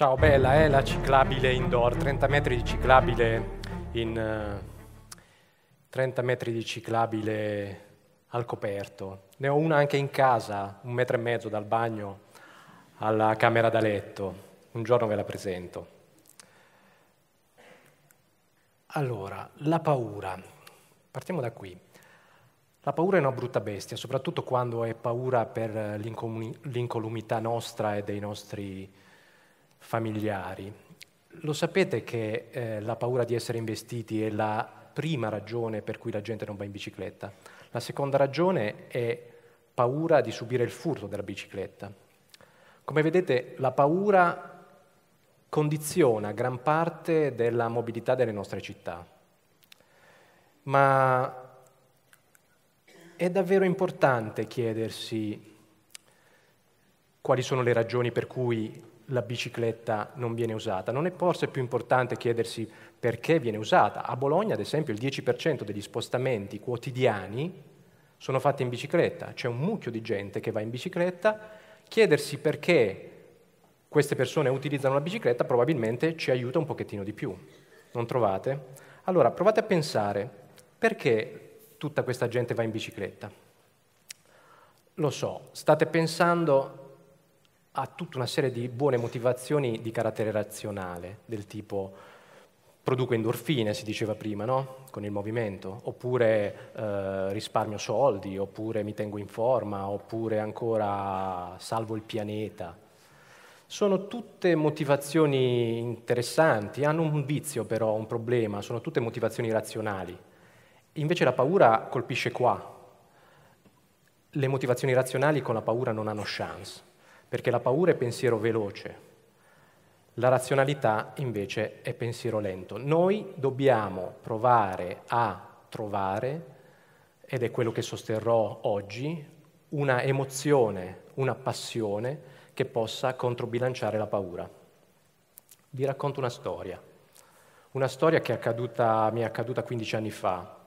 Ciao, bella, è eh, la ciclabile indoor, 30 metri di ciclabile in uh, eh, 30 metri di ciclabile al coperto. Ne ho una anche in casa, un metro e mezzo dal bagno alla camera da letto. Un giorno ve la presento. Allora, la paura. Partiamo da qui. La paura è una brutta bestia, soprattutto quando è paura per l'incolumità nostra e dei nostri familiari. Lo sapete che eh, la paura di essere investiti è la prima ragione per cui la gente non va in bicicletta. La seconda ragione è paura di subire il furto della bicicletta. Come vedete, la paura condiziona gran parte della mobilità delle nostre città. Ma è davvero importante chiedersi quali sono le ragioni per cui la bicicletta non viene usata? Non è forse più importante chiedersi perché viene usata? A Bologna, ad esempio, il 10% degli spostamenti quotidiani sono fatti in bicicletta, c'è un mucchio di gente che va in bicicletta, chiedersi perché queste persone utilizzano la bicicletta probabilmente ci aiuta un pochettino di più, non trovate? Allora provate a pensare perché tutta questa gente va in bicicletta. Lo so, state pensando ha tutta una serie di buone motivazioni di carattere razionale, del tipo produco endorfine, si diceva prima, no? con il movimento, oppure eh, risparmio soldi, oppure mi tengo in forma, oppure ancora salvo il pianeta. Sono tutte motivazioni interessanti, hanno un vizio però, un problema, sono tutte motivazioni razionali. Invece la paura colpisce qua. Le motivazioni razionali con la paura non hanno chance perché la paura è pensiero veloce, la razionalità invece è pensiero lento. Noi dobbiamo provare a trovare, ed è quello che sosterrò oggi, una emozione, una passione che possa controbilanciare la paura. Vi racconto una storia, una storia che è accaduta, mi è accaduta 15 anni fa.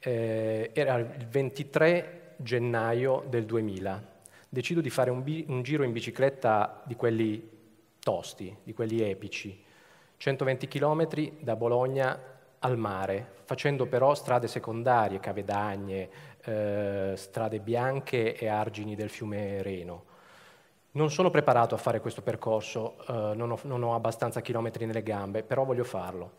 Eh, era il 23 gennaio del 2000 decido di fare un, bi- un giro in bicicletta di quelli tosti, di quelli epici, 120 km da Bologna al mare, facendo però strade secondarie, cavedagne, eh, strade bianche e argini del fiume Reno. Non sono preparato a fare questo percorso, eh, non, ho, non, ho, abbastanza chilometri nelle gambe, però voglio farlo.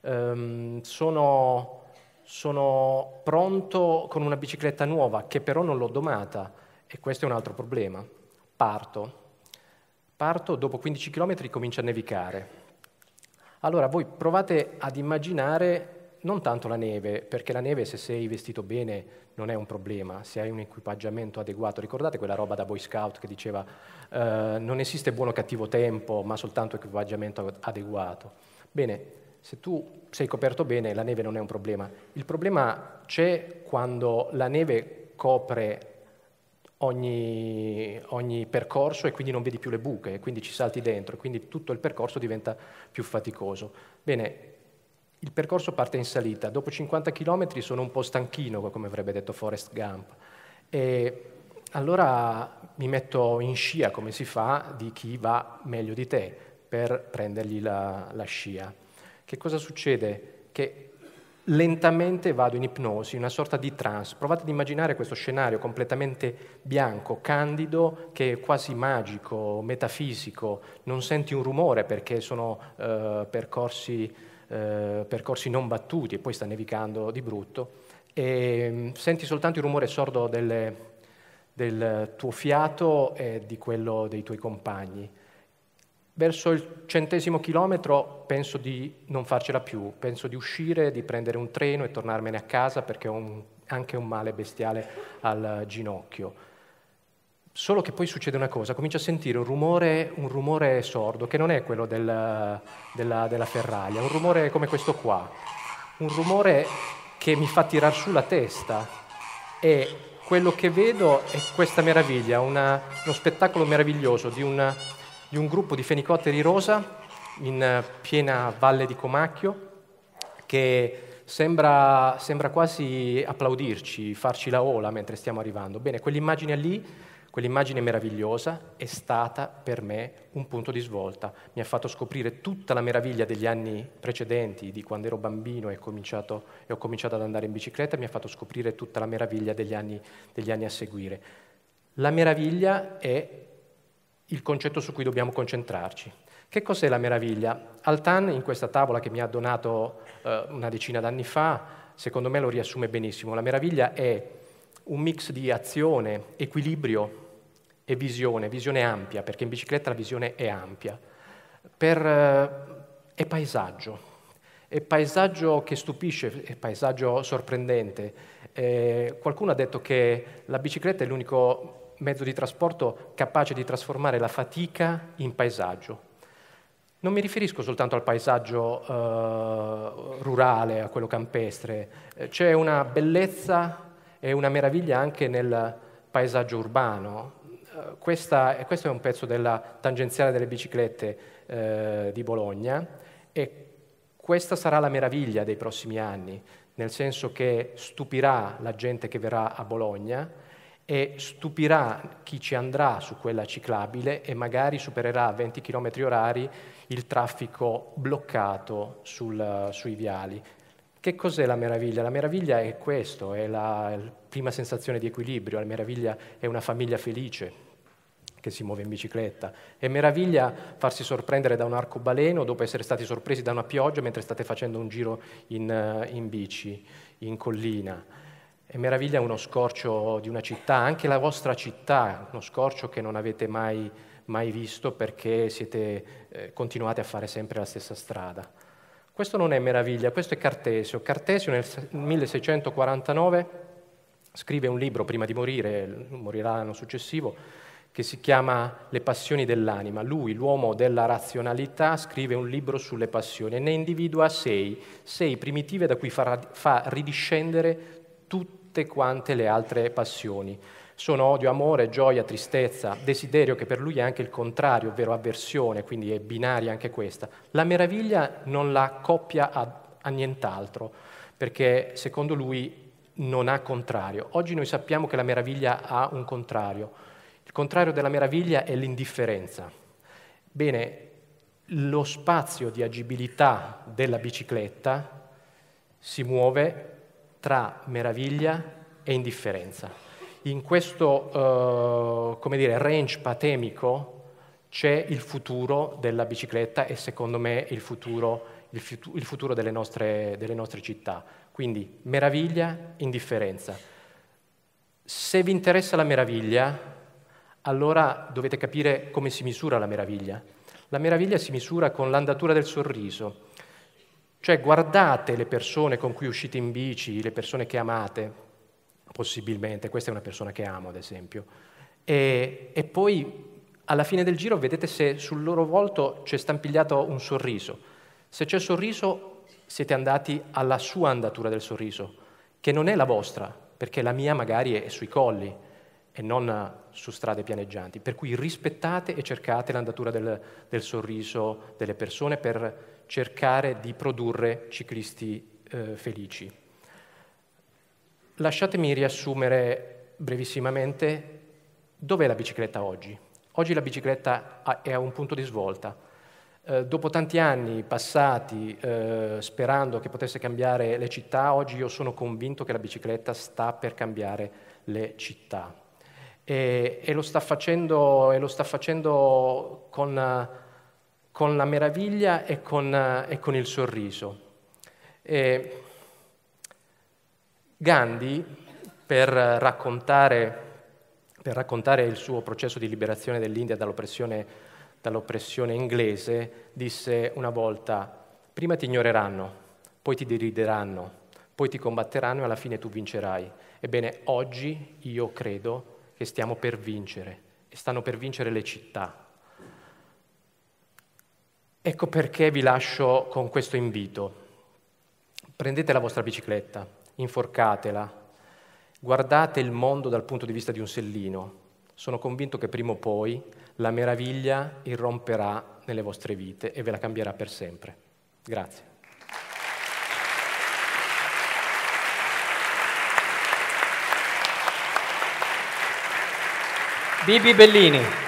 Ehm, sono, sono pronto con una bicicletta nuova che però non l'ho domata e questo è un altro problema. Parto. Parto, dopo 15 km comincia a nevicare. Allora voi provate ad immaginare non tanto la neve, perché la neve se sei vestito bene non è un problema, se hai un equipaggiamento adeguato. Ricordate quella roba da Boy Scout che diceva eh, non esiste buono o cattivo tempo, ma soltanto equipaggiamento adeguato. Bene, se tu sei coperto bene la neve non è un problema. Il problema c'è quando la neve copre ogni, ogni, percorso e quindi non vedi più le buche, e quindi ci salti dentro, e quindi tutto il percorso diventa più faticoso. Bene, il percorso parte in salita, dopo 50 km sono un po' stanchino, come avrebbe detto Forrest Gump, e allora mi metto in scia, come si fa, di chi va meglio di te, per prendergli la, la scia. Che cosa succede? Che lentamente vado in ipnosi, una sorta di trance. Provate ad immaginare questo scenario completamente bianco, candido, che è quasi magico, metafisico, non senti un rumore perché sono eh, percorsi, eh, percorsi, non battuti e poi sta nevicando di brutto, e mm, senti soltanto il rumore sordo delle, del tuo fiato e di quello dei tuoi compagni. Verso il centesimo chilometro penso di non farcela più, penso di uscire, di prendere un treno e tornarmene a casa perché ho un, anche un male bestiale al ginocchio. Solo che poi succede una cosa, comincio a sentire un rumore, un rumore sordo, che non è quello del, della, della ferraglia, un rumore come questo qua, un rumore che mi fa tirar su la testa e quello che vedo è questa meraviglia, una, uno spettacolo meraviglioso di un di un gruppo di fenicotteri rosa in eh, piena valle di Comacchio che sembra, sembra quasi applaudirci, farci la ola mentre stiamo arrivando. Bene, quell'immagine lì, quell'immagine meravigliosa è stata per me un punto di svolta. Mi ha fatto scoprire tutta la meraviglia degli anni precedenti, di quando ero bambino e, e ho cominciato ad andare in bicicletta, mi ha fatto scoprire tutta la meraviglia degli anni, degli anni a seguire. La meraviglia è il concetto su cui dobbiamo concentrarci. Che cos'è la meraviglia? Altan, in questa tavola che mi ha donato eh, una decina d'anni fa, secondo me lo riassume benissimo. La meraviglia è un mix di azione, equilibrio e visione, visione ampia, perché in bicicletta la visione è ampia, per, eh, è paesaggio. È paesaggio che stupisce, è paesaggio sorprendente. Eh, qualcuno ha detto che la bicicletta è l'unico mezzo di trasporto capace di trasformare la fatica in paesaggio. Non mi riferisco soltanto al paesaggio eh, rurale, a quello campestre, eh, c'è una bellezza e una meraviglia anche nel paesaggio urbano. Eh, questa, questo è un pezzo della tangenziale delle biciclette eh, di Bologna e questa sarà la meraviglia dei prossimi anni, nel senso che stupirà la gente che verrà a Bologna e stupirà chi ci andrà su quella ciclabile e magari supererà a 20 km orari il traffico bloccato sul, sui viali. Che cos'è la meraviglia? La meraviglia è questo, è la, prima sensazione di equilibrio, la meraviglia è una famiglia felice che si muove in bicicletta. È meraviglia farsi sorprendere da un arcobaleno dopo essere stati sorpresi da una pioggia mentre state facendo un giro in, eh, in bici, in collina e meraviglia uno scorcio di una città, anche la vostra città, uno scorcio che non avete mai, mai visto perché siete, eh, continuate a fare sempre la stessa strada. Questo non è meraviglia, questo è Cartesio. Cartesio nel 1649 scrive un libro prima di morire, morirà l'anno successivo, che si chiama Le passioni dell'anima. Lui, l'uomo della razionalità, scrive un libro sulle passioni e ne individua sei, sei primitive da cui fa, fa ridiscendere tutte quante le altre passioni. Sono odio, amore, gioia, tristezza, desiderio che per lui è anche il contrario, ovvero avversione, quindi è binaria anche questa. La meraviglia non la accoppia a, a nient'altro, perché secondo lui non ha contrario. Oggi noi sappiamo che la meraviglia ha un contrario. Il contrario della meraviglia è l'indifferenza. Bene, lo spazio di agibilità della bicicletta si muove tra meraviglia e indifferenza. In questo eh, dire, range patemico c'è il futuro della bicicletta e secondo me il futuro, il futuro, il futuro delle, nostre, delle nostre città. Quindi meraviglia, indifferenza. Se vi interessa la meraviglia, allora dovete capire come si misura la meraviglia. La meraviglia si misura con l'andatura del sorriso, cioè guardate le persone con cui uscite in bici, le persone che amate, possibilmente, questa è una persona che amo ad esempio, e, e poi alla fine del giro vedete se sul loro volto c'è stampigliato un sorriso. Se c'è sorriso siete andati alla sua andatura del sorriso, che non è la vostra, perché la mia magari è sui colli e non su strade pianeggianti. Per cui rispettate e cercate l'andatura del, del sorriso delle persone per cercare di produrre ciclisti eh, felici. Lasciatemi riassumere brevissimamente dov'è la bicicletta oggi. Oggi la bicicletta è a un punto di svolta. Eh, dopo tanti anni passati eh, sperando che potesse cambiare le città, oggi io sono convinto che la bicicletta sta per cambiare le città. E, e, lo, sta facendo, e lo, sta facendo, con con la meraviglia e con, eh, e con il sorriso. E Gandhi, per raccontare, per raccontare, il suo processo di liberazione dell'India dall'oppressione, dall'oppressione inglese, disse una volta, prima ti ignoreranno, poi ti derideranno, poi ti combatteranno e alla fine tu vincerai. Ebbene, oggi io credo che stiamo per vincere e stanno per vincere le città Ecco perché vi lascio con questo invito. Prendete la vostra bicicletta, inforcatela, guardate il mondo dal punto di vista di un sellino. Sono convinto che prima o poi la meraviglia irromperà nelle vostre vite e ve la cambierà per sempre. Grazie. Bibi Bellini.